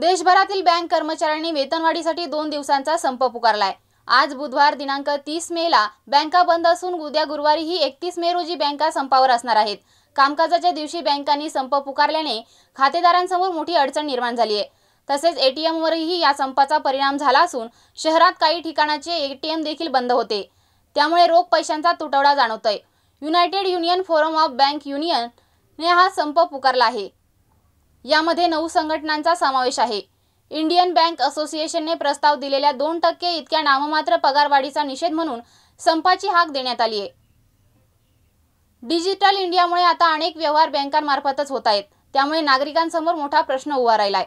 देशभरातील बँक कर्मचाऱ्यांनी वेतनवाढीसाठी दोन दिवसांचा संप पुकारलाय आज बुधवार दिनांक तीस मेला बँका बंद असून उद्या गुरुवारीही एकतीस मे रोजी बँका संपावर असणार आहेत कामकाजाच्या दिवशी बँकांनी संप पुकारल्याने खातेदारांसमोर मोठी अडचण निर्माण झाली आहे तसेच एटीएमवरही या संपाचा परिणाम झाला असून शहरात काही ठिकाणाचे एटीएम देखील बंद होते त्यामुळे रोख पैशांचा तुटवडा जाणवतोय united union forum of bank union ने हा संप पुकारला आहे यामध्ये नऊ संघटनांचा समावेश आहे इंडियन बँक असोसिएशनने प्रस्ताव दिलेल्या दोन टक्के इतक्या नाममात्र पगारवाढीचा निषेध म्हणून संपाची हाक देण्यात आली आहे डिजिटल इंडियामुळे आता अनेक व्यवहार बँकांमार्फतच होत आहेत त्यामुळे नागरिकांसमोर मोठा प्रश्न उभा राहिला